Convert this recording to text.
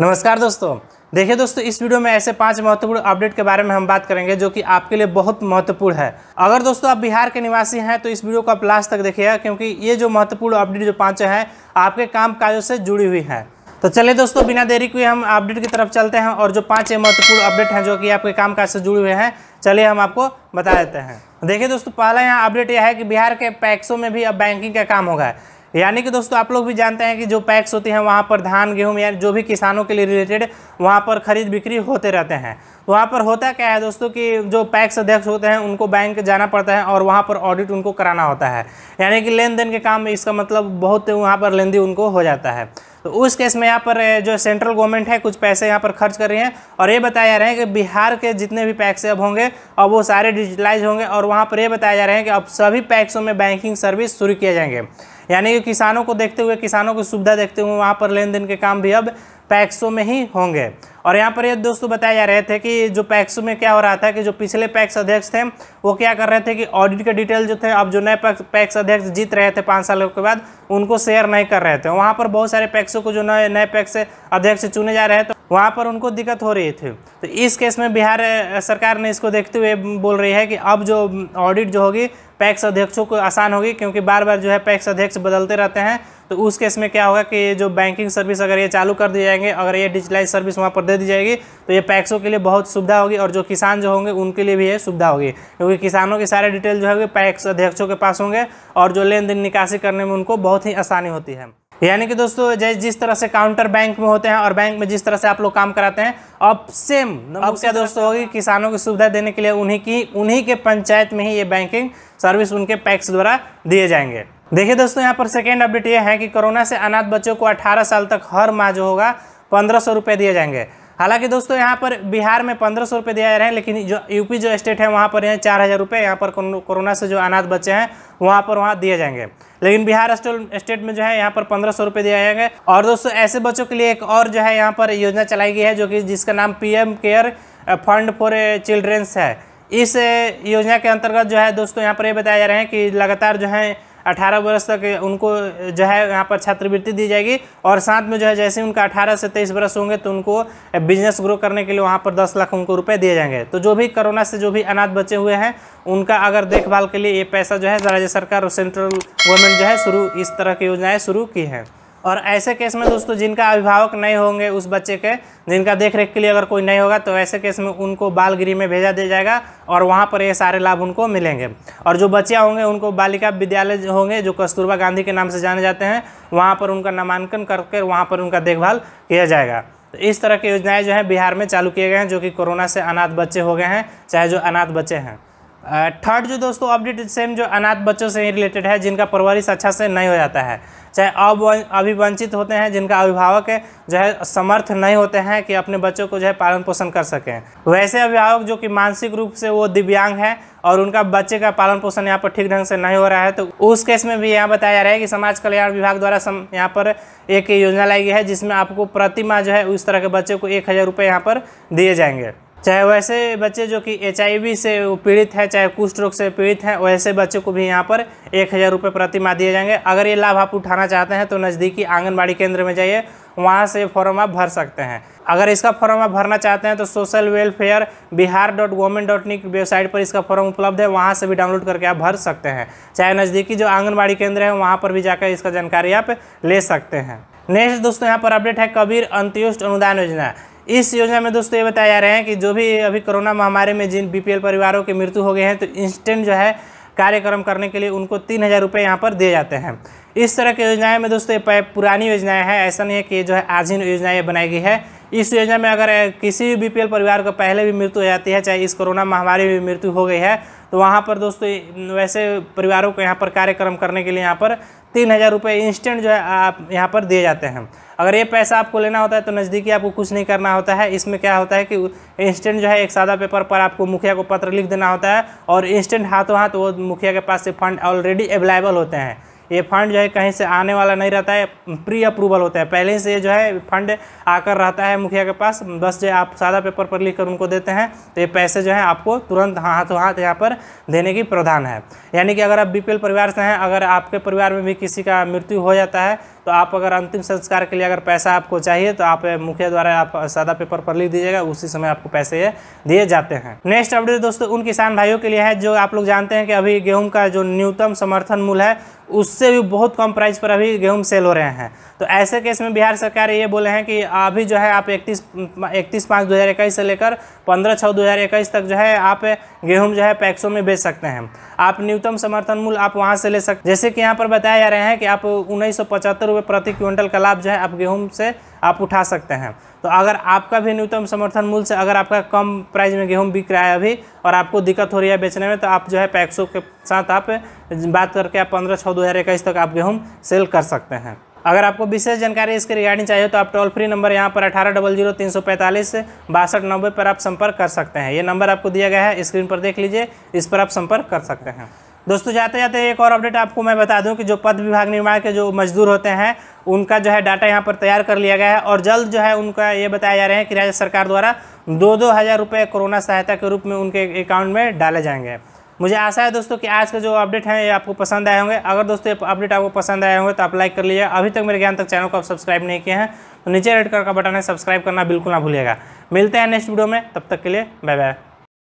नमस्कार दोस्तों देखिए दोस्तों इस वीडियो में ऐसे पांच महत्वपूर्ण अपडेट के बारे में हम बात करेंगे जो कि आपके लिए बहुत महत्वपूर्ण है अगर दोस्तों आप बिहार के निवासी हैं तो इस वीडियो को आप लास्ट तक देखिएगा क्योंकि ये जो महत्वपूर्ण अपडेट जो पाँच हैं आपके काम काजों से जुड़ी हुई हैं तो चलिए दोस्तों बिना देरी के हम अपडेट की तरफ चलते हैं और जो पाँच महत्वपूर्ण अपडेट हैं जो कि आपके काम काज से जुड़े हुए हैं चलिए हम आपको बता देते हैं देखिए दोस्तों पहला यहाँ अपडेट यह है कि बिहार के पैक्सों में भी अब बैंकिंग का काम होगा यानी कि दोस्तों आप लोग भी जानते हैं कि जो पैक्स होते हैं वहाँ पर धान गेहूँ या जो भी किसानों के लिए रिलेटेड वहाँ पर खरीद बिक्री होते रहते हैं तो वहाँ पर होता क्या है दोस्तों कि जो पैक्स अध्यक्ष होते हैं उनको बैंक जाना पड़ता है और वहाँ पर ऑडिट उनको कराना होता है यानी कि लेन देन के काम में इसका मतलब बहुत वहाँ पर लेंदी उनको हो जाता है तो उस केस में यहाँ पर जो सेंट्रल गवर्नमेंट है कुछ पैसे यहाँ पर खर्च कर रही हैं और ये बताया जा रहा है कि बिहार के जितने भी पैक्स अब होंगे अब वो सारे डिजिटलाइज होंगे और वहाँ पर ये बताया जा रहा है कि अब सभी पैक्सों में बैंकिंग सर्विस शुरू किए जाएंगे यानी कि किसानों को देखते हुए किसानों की सुविधा देखते हुए वहाँ पर लेन देन के काम भी अब पैक्सों में ही होंगे और यहाँ पर ये दोस्तों बताए जा रहे थे कि जो पैक्स में क्या हो रहा था कि जो पिछले पैक्स अध्यक्ष थे वो क्या कर रहे थे कि ऑडिट के डिटेल जो थे अब जो नए पैक्स अध्यक्ष जीत रहे थे पाँच सालों के बाद उनको शेयर नहीं कर रहे थे वहाँ पर बहुत सारे पैक्सों को जो नए नए पैक्स अध्यक्ष चुने जा रहे थे वहाँ पर उनको दिक्कत हो रही थी तो इस केस में बिहार सरकार ने इसको देखते हुए बोल रही है कि अब जो ऑडिट जो होगी पैक्स अध्यक्षों को आसान होगी क्योंकि बार बार जो है पैक्स अध्यक्ष बदलते रहते हैं तो उस केस में क्या होगा कि जो बैंकिंग सर्विस अगर ये चालू कर दिए जाएंगे अगर ये डिजिटलाइज सर्विस वहाँ पर दे दी जाएगी तो ये पैक्सों के लिए बहुत सुविधा होगी और जो किसान जो होंगे उनके लिए भी ये सुविधा होगी क्योंकि किसानों के सारे डिटेल जो है पैक्स अध्यक्षों के पास होंगे और जो लेन देन निकासी करने में उनको बहुत ही आसानी होती है यानी कि दोस्तों जैसे जिस तरह से काउंटर बैंक में होते हैं और बैंक में जिस तरह से आप लोग काम कराते हैं अब सेम अब क्या दोस्तों होगी किसानों की सुविधा देने के लिए उन्हीं की उन्हीं के पंचायत में ही ये बैंकिंग सर्विस उनके पैक्स द्वारा दिए जाएंगे देखिए दोस्तों यहाँ पर सेकेंड अपडेट ये है कि कोरोना से अनाथ बच्चों को अठारह साल तक हर माह जो होगा पंद्रह सौ दिए जाएंगे हालांकि दोस्तों यहाँ पर बिहार में पंद्रह सौ रुपये दिया जा रहे हैं लेकिन जो यूपी जो स्टेट है वहाँ पर यहाँ चार हज़ार रुपये यहाँ पर कोरोना से जो अनाथ बच्चे हैं वहाँ पर वहाँ दिए जाएंगे लेकिन बिहार स्टेट में जो है यहाँ पर पंद्रह सौ रुपये दिया जाएंगे और दोस्तों ऐसे बच्चों के लिए एक और जो है यहाँ पर योजना चलाई गई है जो कि जिसका नाम P care fund for childrens है इस योजना के अंतर्गत जो है दोस्तों यहाँ पर ये बताया जा रहा है कि लगातार जो है 18 वर्ष तक उनको जो है यहाँ पर छात्रवृत्ति दी जाएगी और साथ में जो है जैसे उनका अठारह से तेईस वर्ष होंगे तो उनको बिजनेस ग्रो करने के लिए वहाँ पर दस लाख उनको रुपये दिए जाएंगे तो जो भी कोरोना से जो भी अनाथ बचे हुए हैं उनका अगर देखभाल के लिए ये पैसा जो है राज्य सरकार और सेंट्रल गवर्नमेंट जो है शुरू इस तरह की योजनाएँ शुरू की हैं और ऐसे केस में दोस्तों जिनका अभिभावक नहीं होंगे उस बच्चे के जिनका देख रेख के लिए अगर कोई नहीं होगा तो ऐसे केस में उनको बाल गृह में भेजा दिया जाएगा और वहाँ पर ये सारे लाभ उनको मिलेंगे और जो बच्चियाँ होंगे उनको बालिका विद्यालय होंगे जो कस्तूरबा गांधी के नाम से जाने जाते हैं वहाँ पर उनका नामांकन करके वहाँ पर उनका देखभाल किया जाएगा तो इस तरह की योजनाएँ जो हैं बिहार में चालू किए गए हैं जो कि कोरोना से अनाथ बच्चे हो गए हैं चाहे जो अनाथ बच्चे हैं थर्ड जो दोस्तों अपडेट सेम जो अनाथ बच्चों से रिलेटेड है जिनका परवरिश अच्छा से नहीं हो जाता है चाहे अब अभिवंचित होते हैं जिनका अभिभावक जो है समर्थ नहीं होते हैं कि अपने बच्चों को जो है पालन पोषण कर सकें वैसे अभिभावक जो कि मानसिक रूप से वो दिव्यांग है और उनका बच्चे का पालन पोषण यहाँ पर ठीक ढंग से नहीं हो रहा है तो उस केस में भी यहाँ बताया जा रहा है कि समाज कल्याण विभाग द्वारा सम यहाँ पर एक योजना लाई गई है जिसमें आपको प्रतिमा जो है उस तरह के बच्चे को एक हज़ार रुपये यहाँ पर दिए जाएंगे चाहे वैसे बच्चे जो कि एच से पीड़ित है चाहे कुष्ठ रोग से पीड़ित हैं वैसे बच्चों को भी यहाँ पर एक हज़ार रुपये प्रति माह दिए जाएंगे अगर ये लाभ आप उठाना चाहते हैं तो नज़दीकी आंगनबाड़ी केंद्र में जाइए वहाँ से फॉर्म आप भर सकते हैं अगर इसका फॉर्म आप भरना चाहते हैं तो social welfare Bihar dot government dot nic website पर इसका फॉर्म उपलब्ध है वहाँ से भी डाउनलोड करके आप भर सकते हैं चाहे नज़दीकी जो आंगनबाड़ी केंद्र है वहाँ पर भी जाकर इसका जानकारी आप ले सकते हैं नेक्स्ट दोस्तों यहाँ पर अपडेट है कबीर अंत्युष्ट अनुदान योजना इस योजना में दोस्तों ये बताया जा रहे हैं कि जो भी अभी कोरोना महामारी में जिन बीपीएल परिवारों की मृत्यु हो गए हैं तो इंस्टेंट जो है कार्यक्रम करने के लिए उनको तीन हज़ार रुपये यहाँ पर दिए जाते हैं इस तरह की योजनाएं में दोस्तों ये पुरानी योजनाएं हैं ऐसा नहीं है कि जो है आज ही योजना बनाई गई है इस योजना में अगर किसी भी बी परिवार को पहले भी मृत्यु हो जाती है चाहे इस कोरोना महामारी में मृत्यु हो गई है तो वहाँ पर दोस्तों वैसे परिवारों को यहाँ पर कार्यक्रम करने के लिए यहाँ पर तीन हज़ार रुपये इंस्टेंट जो है आप यहाँ पर दिए जाते हैं अगर ये पैसा आपको लेना होता है तो नज़दीकी आपको कुछ नहीं करना होता है इसमें क्या होता है कि इंस्टेंट जो है एक सादा पेपर पर आपको मुखिया को पत्र लिख देना होता है और इंस्टेंट हाथों हाथ वो मुखिया के पास से फंड ऑलरेडी अवेलेबल होते हैं ये फंड जो है कहीं से आने वाला नहीं रहता है प्री अप्रूवल होता है पहले से ये जो है फंड आकर रहता है मुखिया के पास बस जो आप सादा पेपर पर लिख कर उनको देते हैं तो ये पैसे जो है आपको तुरंत हाथों हाथ यहाँ पर देने की प्रावधान है यानी कि अगर आप बी परिवार से हैं अगर आपके परिवार में भी किसी का मृत्यु हो जाता है तो आप अगर अंतिम संस्कार के लिए अगर पैसा आपको चाहिए तो आप मुखिया द्वारा आप सादा पेपर पर लिख दीजिएगा उसी समय आपको पैसे ये दिए जाते हैं नेक्स्ट अपडेट दोस्तों उन किसान भाइयों के लिए है जो आप लोग जानते हैं कि अभी गेहूं का जो न्यूनतम समर्थन मूल्य है उससे भी बहुत कम प्राइस पर अभी गेहूँ सेल हो रहे हैं तो ऐसे केस में बिहार सरकार ये बोले हैं कि अभी जो है आप इकतीस इकतीस पाँच दो से लेकर पंद्रह छः दो तक जो है आप गेहूँ जो है पैक्सों में बेच सकते हैं आप न्यूनतम समर्थन मूल्य आप वहाँ से ले सकते जैसे कि यहाँ पर बताया जा रहे हैं कि आप उन्नीस सौ प्रति क्विंटल का लाभ जो है आप गेहूँ से आप उठा सकते हैं तो अगर आपका भी न्यूनतम समर्थन मूल्य से अगर आपका कम प्राइस में गेहूँ बिक रहा है अभी और आपको दिक्कत हो रही है बेचने में तो आप जो है पैक्सो के साथ आप बात करके आप पंद्रह छः दो हज़ार इक्कीस तक आप गेहूँ सेल कर सकते हैं अगर आपको विशेष जानकारी इसके रिगार्डिंग चाहिए तो आप टोल फ्री नंबर यहाँ पर अठारह डबल जीरो तीन सौ पैंतालीस बासठ नब्बे पर आप संपर्क कर सकते हैं ये नंबर आपको दिया गया है स्क्रीन पर देख लीजिए इस पर आप संपर्क कर सकते हैं दोस्तों जाते जाते एक और अपडेट आपको मैं बता दूं कि जो पद विभाग निर्माण के जो मजदूर होते हैं उनका जो है डाटा यहाँ पर तैयार कर लिया गया है और जल्द जो है उनका ये बताया जा रहा है कि राज्य सरकार द्वारा दो दो हज़ार रुपये कोरोना सहायता के रूप में उनके अकाउंट में डाले जाएंगे मुझे आशा है दोस्तों कि आज का जो अपडेट है ये आपको पसंद आए होंगे अगर दोस्तों ये अपडेट आपको पसंद आए होंगे तो आप लाइक कर लीजिए अभी तक मेरे ज्ञान तक चैनल को आप सब्सक्राइब नहीं किए हैं तो नीचे रेड कलर का बटन है सब्सक्राइब करना बिल्कुल ना भूलिएगा मिलते हैं नेक्स्ट वीडियो में तब तक के लिए बाय बाय